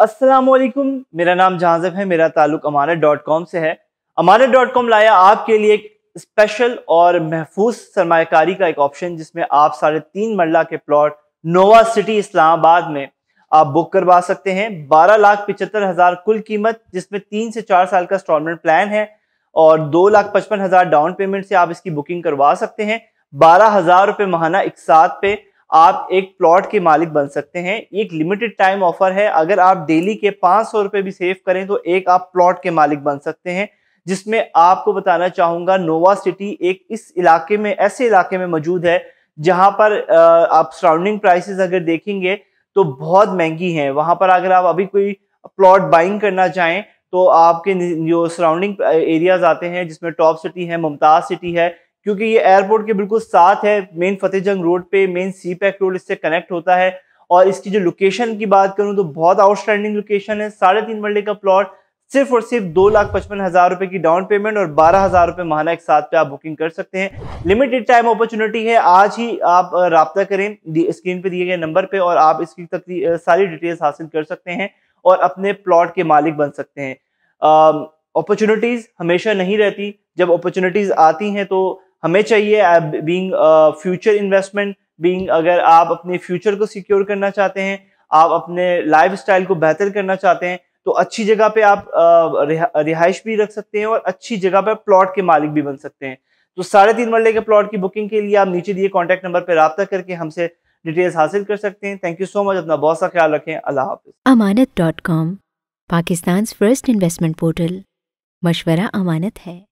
असलकुम मेरा नाम जहाजफ है मेरा ताल्लुक अमानत डॉट कॉम से है अमानत डॉट कॉम लाया आपके लिए एक स्पेशल और महफूज सरमाकारी का एक ऑप्शन जिसमें आप साढ़े तीन मरला के प्लॉट नोवा सिटी इस्लामाबाद में आप बुक करवा सकते हैं बारह लाख पिचहत्तर हज़ार कुल कीमत जिसमें तीन से चार साल का इंस्टॉलमेंट प्लान है और दो लाख पचपन हज़ार डाउन पेमेंट से आप इसकी बुकिंग करवा सकते हैं बारह हज़ार रुपये महाना एक साथ पे आप एक प्लॉट के मालिक बन सकते हैं एक लिमिटेड टाइम ऑफर है अगर आप डेली के पाँच सौ रुपए भी सेव करें तो एक आप प्लॉट के मालिक बन सकते हैं जिसमें आपको बताना चाहूँगा नोवा सिटी एक इस इलाके में ऐसे इलाके में मौजूद है जहाँ पर आप सराउंडिंग प्राइसेस अगर देखेंगे तो बहुत महंगी हैं वहाँ पर अगर आप अभी कोई प्लॉट बाइंग करना चाहें तो आपके जो सराउंडिंग एरियाज आते हैं जिसमें टॉप सिटी है मुमताज़ सिटी है क्योंकि ये एयरपोर्ट के बिल्कुल साथ है मेन फतेह जंग रोड पे मेन सी पैक रोड इससे कनेक्ट होता है और इसकी जो लोकेशन की बात करूँ तो बहुत आउटस्टैंडिंग लोकेशन है साढ़े तीन मरले का प्लॉट सिर्फ और सिर्फ दो लाख पचपन हजार रुपए की डाउन पेमेंट और बारह हजार रुपए महाना एक साथ पे आप बुकिंग कर सकते हैं लिमिटेड टाइम अपॉर्चुनिटी है आज ही आप रबता करें स्क्रीन पे दिए गए नंबर पे और आप इसकी तक सारी डिटेल्स हासिल कर सकते हैं और अपने प्लॉट के मालिक बन सकते हैं अपॉर्चुनिटीज हमेशा नहीं रहती जब अपॉर्चुनिटीज आती हैं तो हमें चाहिए बीइंग फ्यूचर इन्वेस्टमेंट बीइंग अगर आप अपने फ्यूचर को सिक्योर करना चाहते हैं आप अपने लाइफ स्टाइल को बेहतर करना चाहते हैं तो अच्छी जगह पे आप uh, रिहाइश भी रख सकते हैं और अच्छी जगह पर प्लॉट के मालिक भी बन सकते हैं तो साढ़े तीन मरले के प्लॉट की बुकिंग के लिए आप नीचे दिए कॉन्टैक्ट नंबर पर रबता करके हमसे डिटेल्स हासिल कर सकते हैं थैंक यू सो मच अपना बहुत सा ख्याल रखें अल्लाह Amanat dot com Pakistan first investment portal मशवरा अमानत है